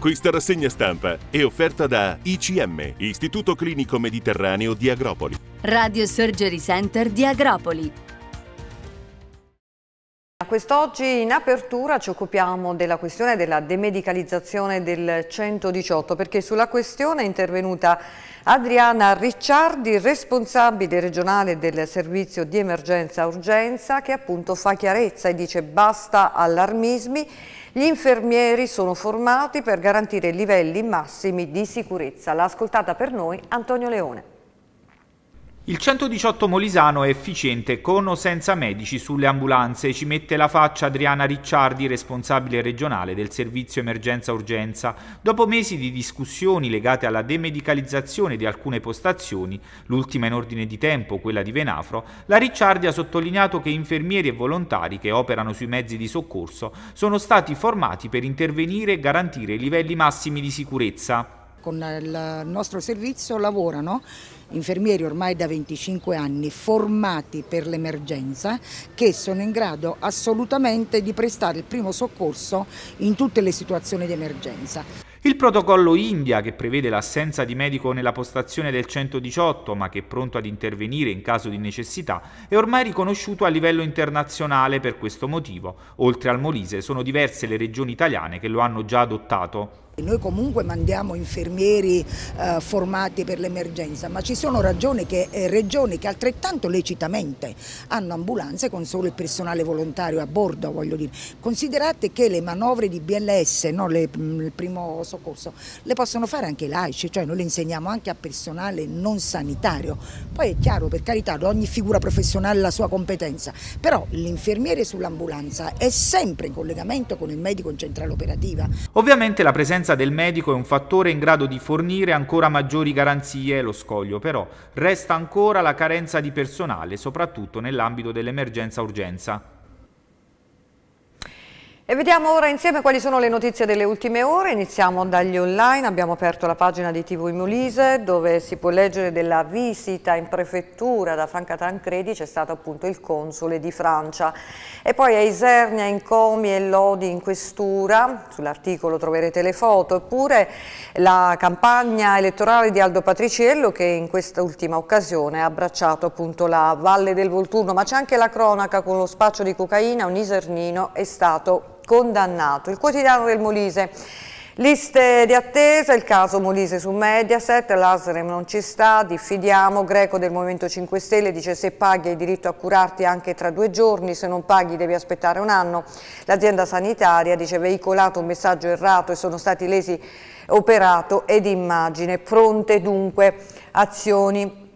Questa rassegna stampa è offerta da ICM, Istituto Clinico Mediterraneo di Agropoli. Radio Surgery Center di Agropoli. Quest'oggi in apertura ci occupiamo della questione della demedicalizzazione del 118 perché sulla questione è intervenuta Adriana Ricciardi, responsabile regionale del servizio di emergenza urgenza che appunto fa chiarezza e dice basta allarmismi gli infermieri sono formati per garantire livelli massimi di sicurezza. L'ha ascoltata per noi Antonio Leone. Il 118 Molisano è efficiente con o senza medici sulle ambulanze, ci mette la faccia Adriana Ricciardi, responsabile regionale del servizio emergenza urgenza. Dopo mesi di discussioni legate alla demedicalizzazione di alcune postazioni, l'ultima in ordine di tempo, quella di Venafro, la Ricciardi ha sottolineato che infermieri e volontari che operano sui mezzi di soccorso sono stati formati per intervenire e garantire i livelli massimi di sicurezza con il nostro servizio lavorano infermieri ormai da 25 anni formati per l'emergenza che sono in grado assolutamente di prestare il primo soccorso in tutte le situazioni di emergenza. Il protocollo India, che prevede l'assenza di medico nella postazione del 118, ma che è pronto ad intervenire in caso di necessità, è ormai riconosciuto a livello internazionale per questo motivo. Oltre al Molise sono diverse le regioni italiane che lo hanno già adottato. Noi comunque mandiamo infermieri eh, formati per l'emergenza, ma ci sono che, eh, regioni che altrettanto lecitamente hanno ambulanze con solo il personale volontario a bordo, voglio dire. Considerate che le manovre di BLS, no, le, mm, il primo soccorso, le possono fare anche i laici, cioè noi le insegniamo anche a personale non sanitario. Poi è chiaro, per carità, ogni figura professionale ha la sua competenza, però l'infermiere sull'ambulanza è sempre in collegamento con il medico in centrale operativa. Ovviamente la presenza presenza del medico è un fattore in grado di fornire ancora maggiori garanzie, lo scoglio però resta ancora la carenza di personale, soprattutto nell'ambito dell'emergenza urgenza. E vediamo ora insieme quali sono le notizie delle ultime ore. Iniziamo dagli online. Abbiamo aperto la pagina di TV Molise dove si può leggere della visita in prefettura da Franca Tancredi, c'è stato appunto il console di Francia. E poi a Isernia, in Comi e Lodi in questura, sull'articolo troverete le foto, eppure la campagna elettorale di Aldo Patriciello che in quest'ultima occasione ha abbracciato appunto la Valle del Volturno, ma c'è anche la cronaca con lo spaccio di cocaina, un isernino è stato condannato. Il quotidiano del Molise. Liste di attesa, il caso Molise su Mediaset, l'Asrem non ci sta, diffidiamo, Greco del Movimento 5 Stelle dice se paghi hai diritto a curarti anche tra due giorni, se non paghi devi aspettare un anno, l'azienda sanitaria dice veicolato un messaggio errato e sono stati lesi operato ed immagine, pronte dunque azioni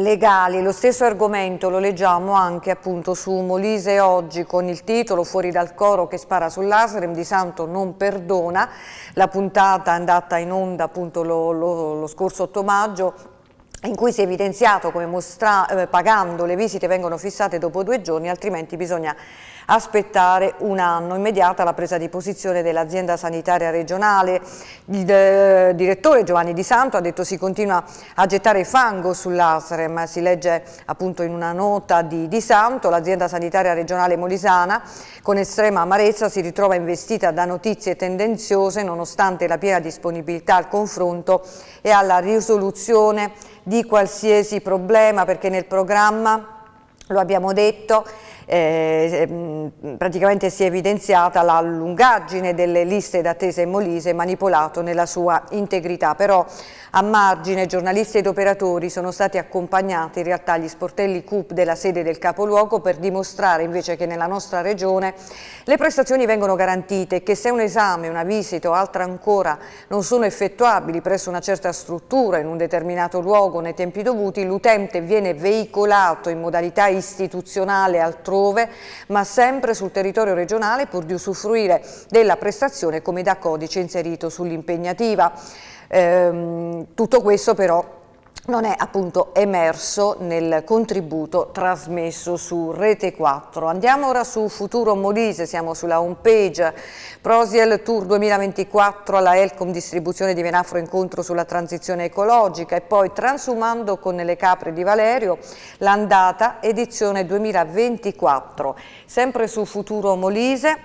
legali, lo stesso argomento lo leggiamo anche appunto su Molise oggi con il titolo Fuori dal coro che spara sull'Asrem di Santo non perdona, la puntata è andata in onda appunto lo, lo, lo scorso 8 maggio in cui si è evidenziato come mostra, eh, pagando le visite vengono fissate dopo due giorni, altrimenti bisogna aspettare un anno. Immediata la presa di posizione dell'azienda sanitaria regionale. Il eh, direttore Giovanni Di Santo ha detto si continua a gettare fango sull'ASREM, si legge appunto in una nota di Di Santo, l'azienda sanitaria regionale molisana con estrema amarezza si ritrova investita da notizie tendenziose nonostante la piena disponibilità al confronto e alla risoluzione di qualsiasi problema perché nel programma lo abbiamo detto, eh, ehm, praticamente si è evidenziata la lungaggine delle liste d'attesa in Molise manipolato nella sua integrità, però a margine giornalisti ed operatori sono stati accompagnati in realtà agli sportelli CUP della sede del capoluogo per dimostrare invece che nella nostra regione le prestazioni vengono garantite e che se un esame, una visita o altra ancora non sono effettuabili presso una certa struttura in un determinato luogo nei tempi dovuti, l'utente viene veicolato in modalità istituzionale altrove altrove, ma sempre sul territorio regionale pur di usufruire della prestazione come da codice inserito sull'impegnativa. Ehm, tutto questo però non è appunto emerso nel contributo trasmesso su Rete 4. Andiamo ora su Futuro Molise, siamo sulla home page Prosiel Tour 2024 alla Elcom Distribuzione di Venafro Incontro sulla transizione ecologica e poi Transumando con le capre di Valerio, l'andata edizione 2024. Sempre su Futuro Molise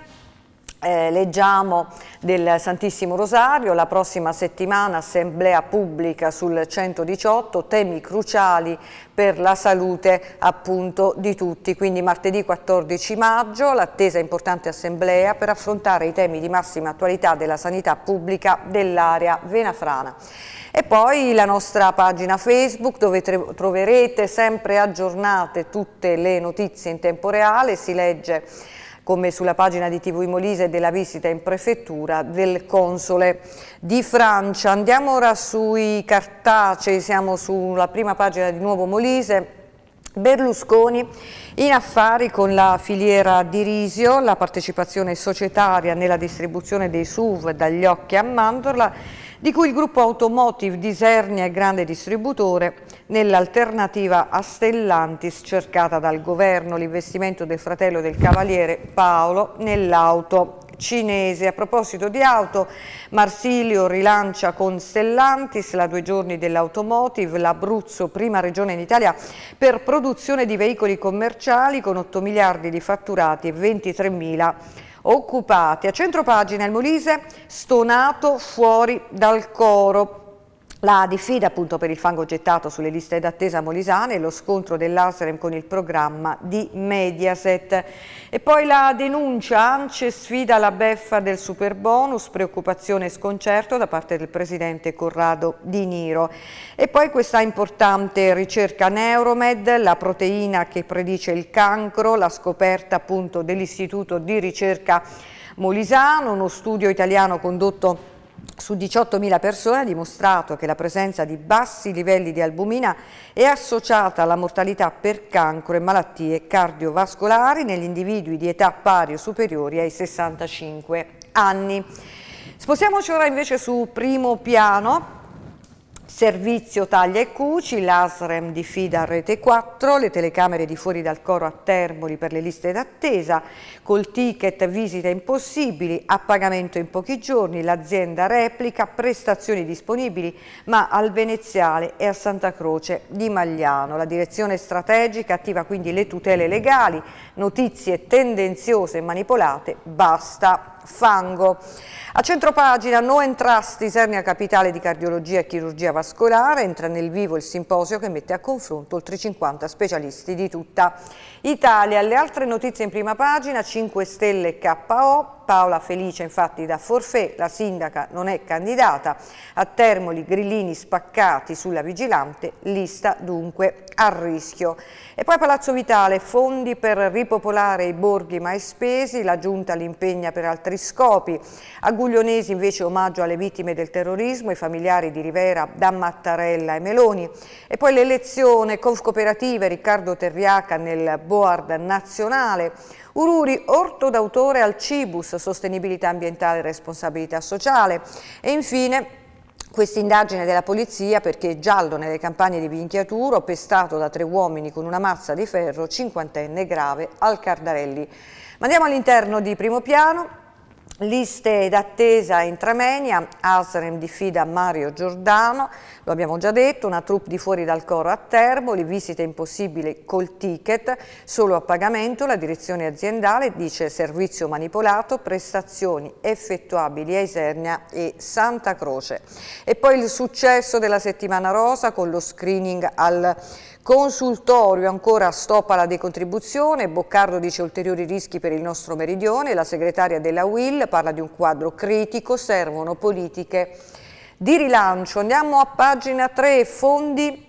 eh, leggiamo del Santissimo Rosario, la prossima settimana assemblea pubblica sul 118, temi cruciali per la salute appunto di tutti, quindi martedì 14 maggio l'attesa importante assemblea per affrontare i temi di massima attualità della sanità pubblica dell'area venafrana. E poi la nostra pagina Facebook dove troverete sempre aggiornate tutte le notizie in tempo reale, si legge come sulla pagina di TV Molise della visita in prefettura del console di Francia. Andiamo ora sui cartacei, siamo sulla prima pagina di Nuovo Molise. Berlusconi in affari con la filiera di Risio, la partecipazione societaria nella distribuzione dei SUV dagli occhi a mandorla, di cui il gruppo Automotive di Sernia è grande distributore nell'alternativa a Stellantis cercata dal governo, l'investimento del fratello del Cavaliere Paolo nell'auto cinese. A proposito di auto, Marsilio rilancia con Stellantis la due giorni dell'automotive, l'Abruzzo prima regione in Italia per produzione di veicoli commerciali con 8 miliardi di fatturati e 23 mila occupati. A centro pagina il Molise stonato fuori dal coro la diffida appunto per il fango gettato sulle liste d'attesa molisane e lo scontro dell'Asrem con il programma di Mediaset. E poi la denuncia ANCE sfida la beffa del superbonus, preoccupazione e sconcerto da parte del presidente Corrado Di Niro. E poi questa importante ricerca Neuromed, la proteina che predice il cancro, la scoperta appunto dell'Istituto di ricerca Molisano, uno studio italiano condotto su 18.000 persone ha dimostrato che la presenza di bassi livelli di albumina è associata alla mortalità per cancro e malattie cardiovascolari negli individui di età pari o superiori ai 65 anni. Spostiamoci ora invece su primo piano Servizio taglia e cuci, l'ASREM di FIDA a rete 4, le telecamere di fuori dal coro a Termoli per le liste d'attesa, col ticket visite impossibili, a pagamento in pochi giorni, l'azienda replica, prestazioni disponibili ma al Veneziale e a Santa Croce di Magliano. La direzione strategica attiva quindi le tutele legali, notizie tendenziose e manipolate, basta fango. A centro pagina No Entrasti, Isernia Capitale di Cardiologia e Chirurgia Vascolare, entra nel vivo il simposio che mette a confronto oltre 50 specialisti di tutta Italia. Le altre notizie in prima pagina, 5 Stelle e KO, Paola Felice infatti da forfè, la sindaca non è candidata, a Termoli grillini spaccati sulla vigilante, lista dunque a rischio. E poi Palazzo Vitale, fondi per ripopolare i borghi mai spesi, la giunta li impegna per altri scopi. A Guglionesi invece omaggio alle vittime del terrorismo, i familiari di Rivera da Mattarella e Meloni. E poi l'elezione Cooperative, Riccardo Terriaca nel Board nazionale, Ururi, orto d'autore al Cibus, sostenibilità ambientale e responsabilità sociale. E infine questa indagine della polizia perché giallo nelle campagne di Vinchiaturo, pestato da tre uomini con una mazza di ferro, cinquantenne grave al Cardarelli. Ma andiamo all'interno di primo piano. Liste d'attesa in Tremenia, Asrem diffida Mario Giordano, lo abbiamo già detto, una troupe di fuori dal coro a Terboli, visite impossibili col ticket, solo a pagamento, la direzione aziendale dice servizio manipolato, prestazioni effettuabili a Isernia e Santa Croce. E poi il successo della settimana rosa con lo screening al Consultorio ancora stop alla decontribuzione, Boccardo dice ulteriori rischi per il nostro meridione, la segretaria della UIL parla di un quadro critico, servono politiche di rilancio. Andiamo a pagina 3, fondi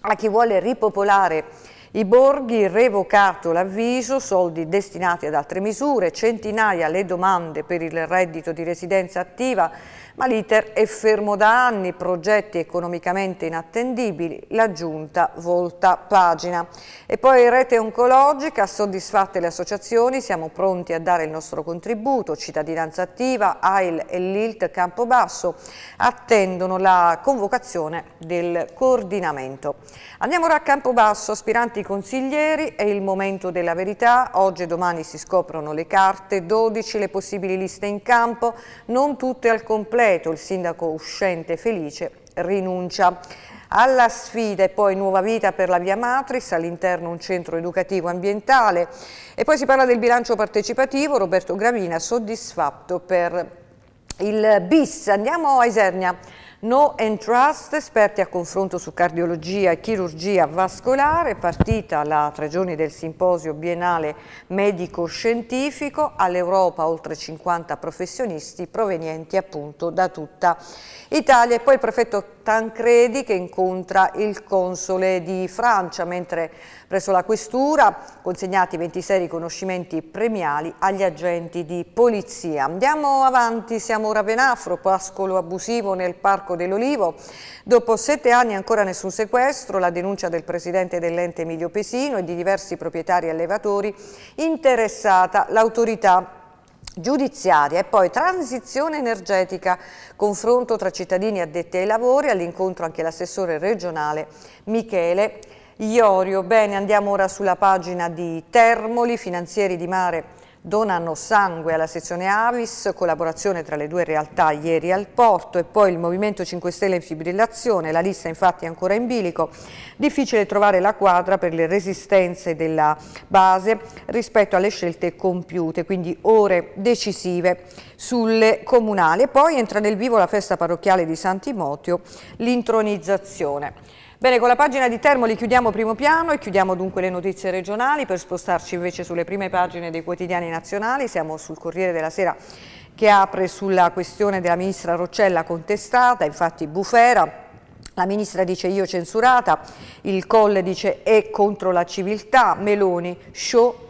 a chi vuole ripopolare i borghi revocato l'avviso, soldi destinati ad altre misure, centinaia le domande per il reddito di residenza attiva, ma l'iter è fermo da anni, progetti economicamente inattendibili, la giunta volta pagina. E poi rete oncologica, soddisfatte le associazioni, siamo pronti a dare il nostro contributo, cittadinanza attiva, AIL e l'ILT Campobasso attendono la convocazione del coordinamento. Andiamo ora a Campobasso, aspiranti consiglieri, è il momento della verità, oggi e domani si scoprono le carte, 12 le possibili liste in campo, non tutte al completo decreto, il sindaco uscente Felice rinuncia. Alla sfida e poi nuova vita per la via Matris, all'interno un centro educativo ambientale. E poi si parla del bilancio partecipativo, Roberto Gravina soddisfatto per il bis. Andiamo a Isernia. No and Trust, esperti a confronto su cardiologia e chirurgia vascolare, partita la tre giorni del simposio biennale medico-scientifico, all'Europa oltre 50 professionisti provenienti appunto da tutta Italia. E poi il prefetto Tancredi che incontra il console di Francia, mentre presso la questura consegnati 26 riconoscimenti premiali agli agenti di polizia. Andiamo avanti, siamo ora a Venafro, pascolo abusivo nel Parco dell'Olivo. Dopo sette anni ancora nessun sequestro, la denuncia del presidente dell'ente Emilio Pesino e di diversi proprietari allevatori interessata l'autorità giudiziaria e poi transizione energetica, confronto tra cittadini addetti ai lavori, all'incontro anche l'assessore regionale Michele Iorio. Bene, andiamo ora sulla pagina di Termoli, finanzieri di mare donano sangue alla sezione Avis, collaborazione tra le due realtà ieri al porto e poi il Movimento 5 Stelle in fibrillazione, la lista infatti è ancora in bilico, difficile trovare la quadra per le resistenze della base rispetto alle scelte compiute, quindi ore decisive sulle comunali. Poi entra nel vivo la festa parrocchiale di Sant'Imotio, l'intronizzazione. Bene, con la pagina di Termoli chiudiamo primo piano e chiudiamo dunque le notizie regionali per spostarci invece sulle prime pagine dei quotidiani nazionali. Siamo sul Corriere della Sera che apre sulla questione della ministra Roccella contestata, infatti Bufera la ministra dice io censurata, il Colle dice è contro la civiltà, Meloni show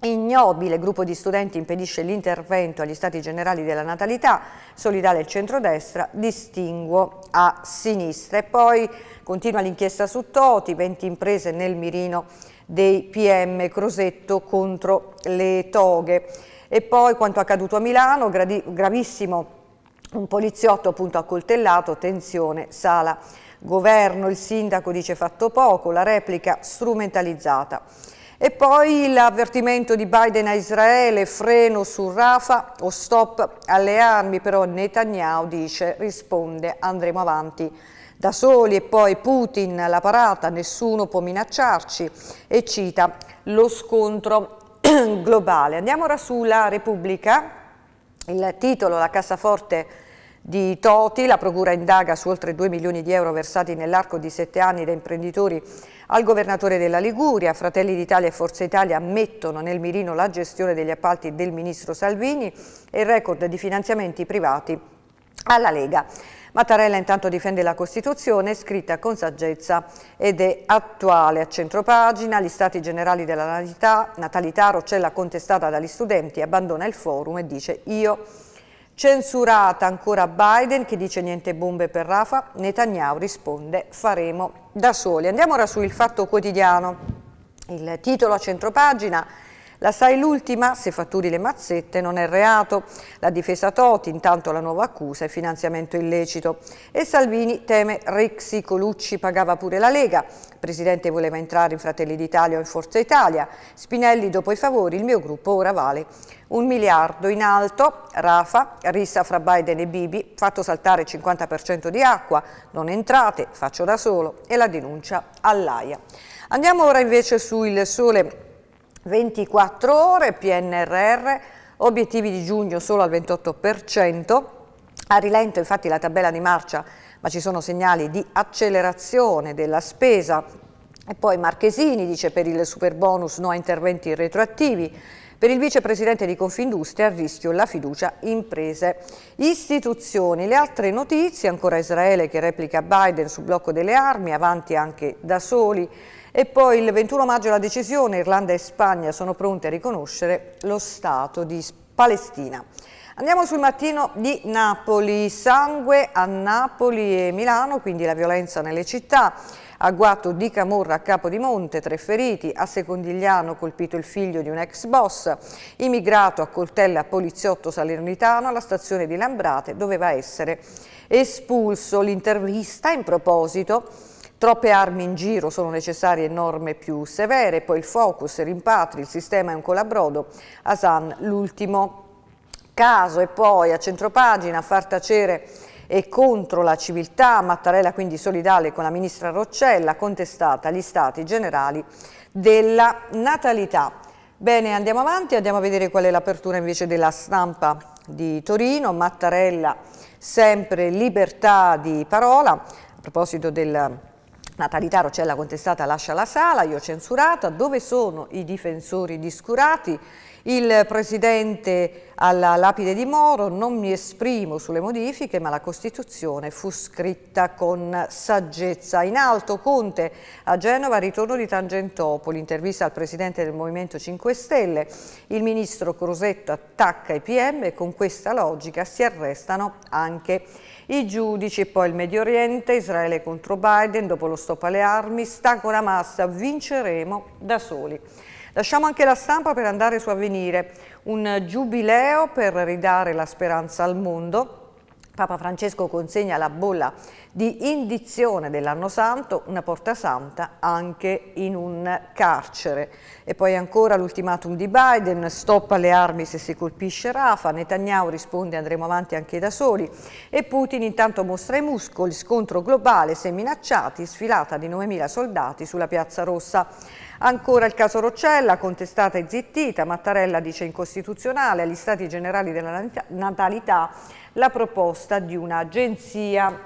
Ignobile gruppo di studenti impedisce l'intervento agli stati generali della natalità, solidale il centrodestra, distinguo a sinistra. E poi continua l'inchiesta su Toti, 20 imprese nel mirino dei PM, Crosetto contro le toghe. E poi quanto accaduto a Milano, gravissimo un poliziotto appunto accoltellato, tensione, sala, governo, il sindaco dice fatto poco, la replica strumentalizzata. E poi l'avvertimento di Biden a Israele, freno su Rafa o stop alle armi, però Netanyahu dice, risponde andremo avanti da soli e poi Putin la parata, nessuno può minacciarci e cita lo scontro globale. Andiamo ora sulla Repubblica, il titolo, la cassaforte di Toti, la Procura indaga su oltre 2 milioni di euro versati nell'arco di 7 anni da imprenditori al Governatore della Liguria. Fratelli d'Italia e Forza Italia mettono nel mirino la gestione degli appalti del Ministro Salvini e il record di finanziamenti privati alla Lega. Mattarella intanto difende la Costituzione, scritta con saggezza ed è attuale. A centropagina, gli stati generali della natalità, natalità Roccella contestata dagli studenti, abbandona il forum e dice io Censurata ancora Biden che dice niente bombe per Rafa, Netanyahu risponde faremo da soli. Andiamo ora su Il Fatto Quotidiano, il titolo a centropagina. La sai l'ultima, se fatturi le mazzette non è reato. La difesa Toti, intanto la nuova accusa è finanziamento illecito. E Salvini teme Rexi, Colucci pagava pure la Lega. Il Presidente voleva entrare in Fratelli d'Italia o in Forza Italia. Spinelli dopo i favori, il mio gruppo ora vale un miliardo in alto, Rafa, rissa fra Biden e Bibi, fatto saltare il 50% di acqua, non entrate, faccio da solo e la denuncia all'AIA. Andiamo ora invece sul sole 24 ore, PNRR, obiettivi di giugno solo al 28%, a rilento infatti la tabella di marcia, ma ci sono segnali di accelerazione della spesa. E poi Marchesini dice per il super bonus no a interventi retroattivi, per il vicepresidente di Confindustria a rischio la fiducia imprese. Istituzioni. Le altre notizie, ancora Israele che replica Biden sul blocco delle armi, avanti anche da soli. E poi il 21 maggio la decisione, Irlanda e Spagna sono pronte a riconoscere lo Stato di Palestina. Andiamo sul mattino di Napoli, sangue a Napoli e Milano, quindi la violenza nelle città. Agguato di Camorra a Capodimonte, tre feriti, a Secondigliano colpito il figlio di un ex boss, immigrato a coltella poliziotto salernitano alla stazione di Lambrate doveva essere espulso. L'intervista in proposito Troppe armi in giro sono necessarie norme più severe, poi il focus, rimpatri, il sistema è un colabrodo. Asan l'ultimo caso e poi a centropagina a far tacere e contro la civiltà, Mattarella quindi solidale con la ministra Roccella, contestata agli stati generali della natalità. Bene, andiamo avanti, andiamo a vedere qual è l'apertura invece della stampa di Torino, Mattarella sempre libertà di parola, a proposito del natalità Roccella contestata lascia la sala, io censurata, dove sono i difensori discurati? Il Presidente alla lapide di Moro non mi esprimo sulle modifiche ma la Costituzione fu scritta con saggezza. In alto Conte a Genova, ritorno di Tangentopoli, intervista al Presidente del Movimento 5 Stelle. Il Ministro Crosetto attacca i PM e con questa logica si arrestano anche i giudici. E poi il Medio Oriente, Israele contro Biden, dopo lo stop alle armi, stanco la massa, vinceremo da soli. Lasciamo anche la stampa per andare su Avvenire, un giubileo per ridare la speranza al mondo Papa Francesco consegna la bolla di indizione dell'anno santo, una porta santa anche in un carcere. E poi ancora l'ultimatum di Biden, stoppa le armi se si colpisce Rafa, Netanyahu risponde andremo avanti anche da soli e Putin intanto mostra i muscoli, scontro globale, se minacciati, sfilata di 9.000 soldati sulla piazza rossa. Ancora il caso Roccella, contestata e zittita, Mattarella dice incostituzionale agli stati generali della natalità la proposta di un'agenzia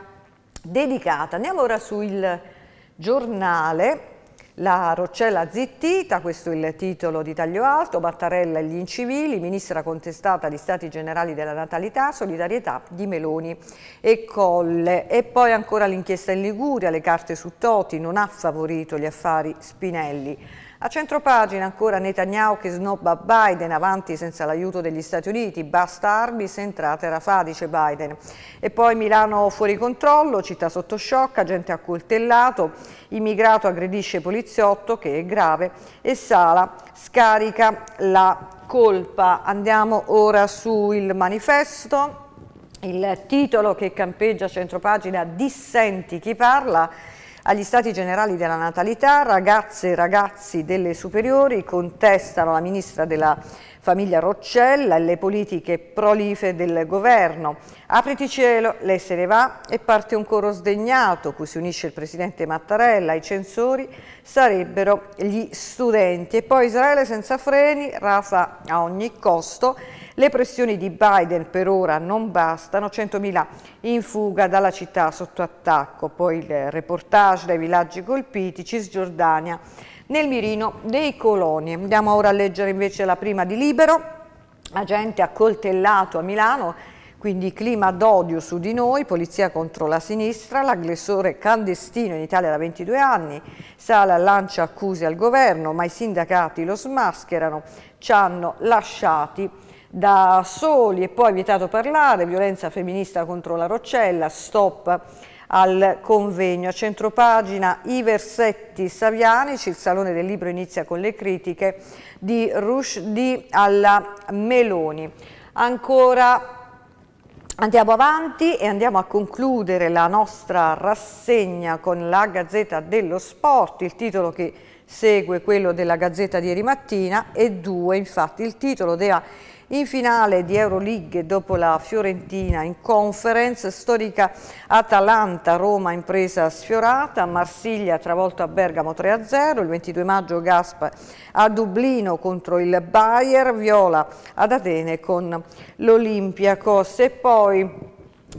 dedicata. Andiamo ora sul giornale la Roccella zittita, questo è il titolo di taglio alto, Battarella e gli incivili, ministra contestata di Stati Generali della Natalità, solidarietà di Meloni e Colle. E poi ancora l'inchiesta in Liguria, le carte su Toti, non ha favorito gli affari Spinelli. A centropagina ancora Netanyahu che snobba Biden, avanti senza l'aiuto degli Stati Uniti, basta Arbis, entrate Rafah, dice Biden. E poi Milano fuori controllo, città sotto shock, agente accoltellato, immigrato aggredisce poliziotto che è grave e Sala scarica la colpa. Andiamo ora sul manifesto, il titolo che campeggia centropagina dissenti chi parla agli stati generali della natalità ragazze e ragazzi delle superiori contestano la ministra della famiglia Roccella e le politiche prolife del governo. Apriti cielo, lei se ne va e parte un coro sdegnato cui si unisce il presidente Mattarella, i censori sarebbero gli studenti e poi Israele senza freni, rasa a ogni costo le pressioni di Biden per ora non bastano, 100.000 in fuga dalla città sotto attacco, poi il reportage dai villaggi colpiti, Cisgiordania, nel mirino dei coloni. Andiamo ora a leggere invece la prima di Libero, agente accoltellato a Milano, quindi clima d'odio su di noi, polizia contro la sinistra, l'aggressore clandestino in Italia da 22 anni, Sala lancia accuse al governo, ma i sindacati lo smascherano, ci hanno lasciati da soli e poi vietato parlare, violenza femminista contro la Roccella, stop al convegno. A centropagina i versetti savianici, il Salone del Libro inizia con le critiche di Rushdie alla Meloni. Ancora andiamo avanti e andiamo a concludere la nostra rassegna con la Gazzetta dello Sport, il titolo che segue quello della Gazzetta di ieri mattina e due infatti il titolo della in finale di Euroleague dopo la Fiorentina in conference, storica Atalanta-Roma impresa sfiorata, Marsiglia travolto a Bergamo 3-0, il 22 maggio Gasp a Dublino contro il Bayer, Viola ad Atene con l'Olimpiakos e poi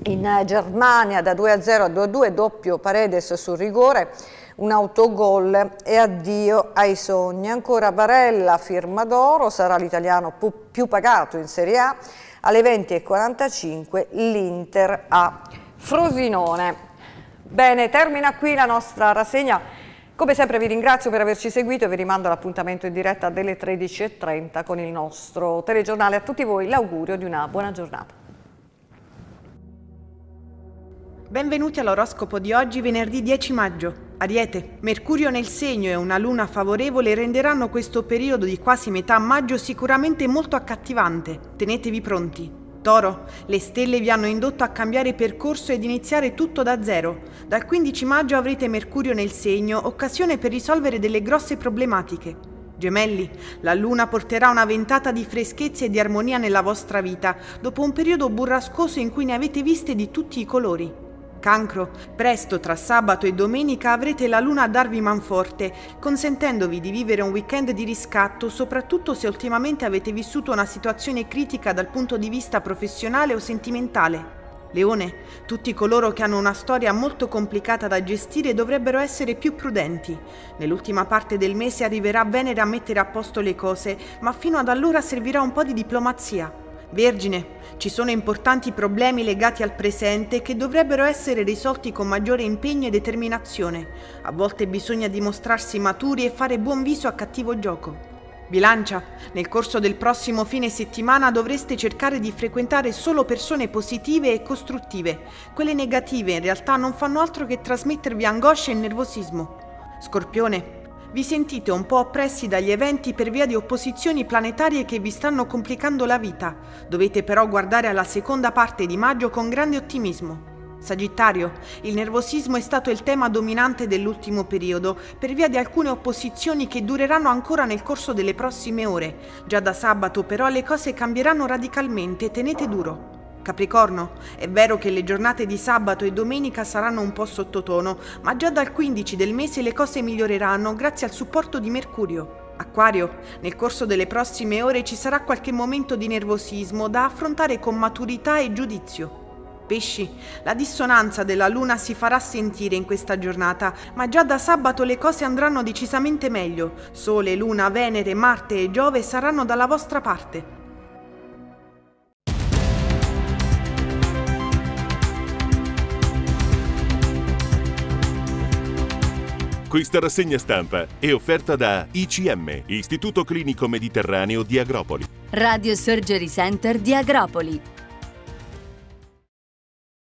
in Germania da 2-0 a 2-2 doppio Paredes sul rigore un autogol e addio ai sogni. Ancora Barella, firma d'oro, sarà l'italiano più pagato in Serie A. Alle 20.45 l'Inter a Frosinone. Bene, termina qui la nostra rassegna. Come sempre vi ringrazio per averci seguito e vi rimando all'appuntamento in diretta delle 13.30 con il nostro telegiornale. A tutti voi l'augurio di una buona giornata. Benvenuti all'oroscopo di oggi, venerdì 10 maggio. Ariete, Mercurio nel segno e una luna favorevole renderanno questo periodo di quasi metà maggio sicuramente molto accattivante. Tenetevi pronti. Toro, le stelle vi hanno indotto a cambiare percorso ed iniziare tutto da zero. Dal 15 maggio avrete Mercurio nel segno, occasione per risolvere delle grosse problematiche. Gemelli, la luna porterà una ventata di freschezza e di armonia nella vostra vita, dopo un periodo burrascoso in cui ne avete viste di tutti i colori. Cancro, presto tra sabato e domenica avrete la luna a darvi manforte, consentendovi di vivere un weekend di riscatto, soprattutto se ultimamente avete vissuto una situazione critica dal punto di vista professionale o sentimentale. Leone, tutti coloro che hanno una storia molto complicata da gestire dovrebbero essere più prudenti. Nell'ultima parte del mese arriverà Venere a mettere a posto le cose, ma fino ad allora servirà un po' di diplomazia. Vergine, ci sono importanti problemi legati al presente che dovrebbero essere risolti con maggiore impegno e determinazione. A volte bisogna dimostrarsi maturi e fare buon viso a cattivo gioco. Bilancia, nel corso del prossimo fine settimana dovreste cercare di frequentare solo persone positive e costruttive. Quelle negative in realtà non fanno altro che trasmettervi angoscia e nervosismo. Scorpione, vi sentite un po' oppressi dagli eventi per via di opposizioni planetarie che vi stanno complicando la vita. Dovete però guardare alla seconda parte di maggio con grande ottimismo. Sagittario, il nervosismo è stato il tema dominante dell'ultimo periodo per via di alcune opposizioni che dureranno ancora nel corso delle prossime ore. Già da sabato però le cose cambieranno radicalmente, tenete duro. Capricorno, è vero che le giornate di sabato e domenica saranno un po' sottotono, ma già dal 15 del mese le cose miglioreranno grazie al supporto di Mercurio. Acquario, nel corso delle prossime ore ci sarà qualche momento di nervosismo da affrontare con maturità e giudizio. Pesci, la dissonanza della luna si farà sentire in questa giornata, ma già da sabato le cose andranno decisamente meglio. Sole, luna, Venere, Marte e Giove saranno dalla vostra parte. Questa rassegna stampa è offerta da ICM, Istituto Clinico Mediterraneo di Agropoli. Radio Surgery Center di Agropoli